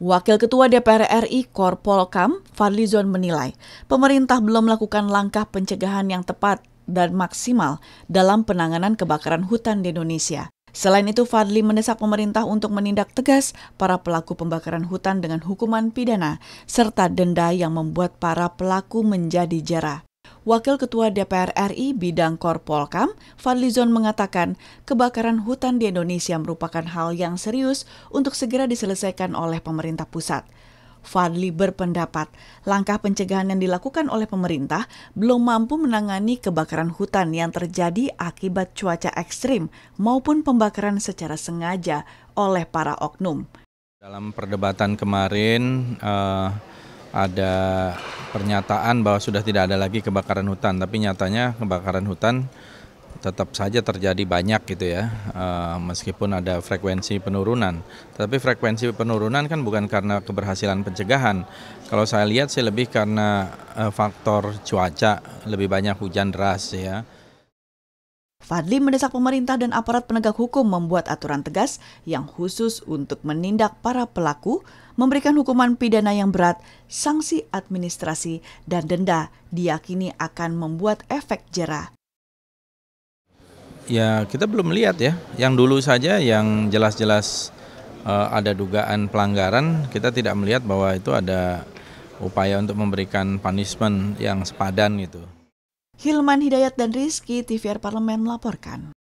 Wakil Ketua DPR RI Korpolkam, Zon menilai, pemerintah belum melakukan langkah pencegahan yang tepat dan maksimal dalam penanganan kebakaran hutan di Indonesia. Selain itu, Fadli mendesak pemerintah untuk menindak tegas para pelaku pembakaran hutan dengan hukuman pidana serta denda yang membuat para pelaku menjadi jera. Wakil Ketua DPR RI bidang Korpolkam, Fadlizon mengatakan kebakaran hutan di Indonesia merupakan hal yang serius untuk segera diselesaikan oleh pemerintah pusat. Fadli berpendapat, langkah pencegahan yang dilakukan oleh pemerintah belum mampu menangani kebakaran hutan yang terjadi akibat cuaca ekstrim maupun pembakaran secara sengaja oleh para oknum. Dalam perdebatan kemarin, eh, ada pernyataan bahwa sudah tidak ada lagi kebakaran hutan, tapi nyatanya kebakaran hutan tetap saja terjadi banyak gitu ya, eh, meskipun ada frekuensi penurunan. Tapi frekuensi penurunan kan bukan karena keberhasilan pencegahan. Kalau saya lihat sih lebih karena eh, faktor cuaca, lebih banyak hujan deras ya. Fadli mendesak pemerintah dan aparat penegak hukum membuat aturan tegas yang khusus untuk menindak para pelaku, memberikan hukuman pidana yang berat, sanksi administrasi, dan denda diyakini akan membuat efek jerah. Ya, kita belum melihat ya. Yang dulu saja yang jelas-jelas uh, ada dugaan pelanggaran, kita tidak melihat bahwa itu ada upaya untuk memberikan punishment yang sepadan gitu. Hilman Hidayat dan Rizky TVR Parlemen melaporkan.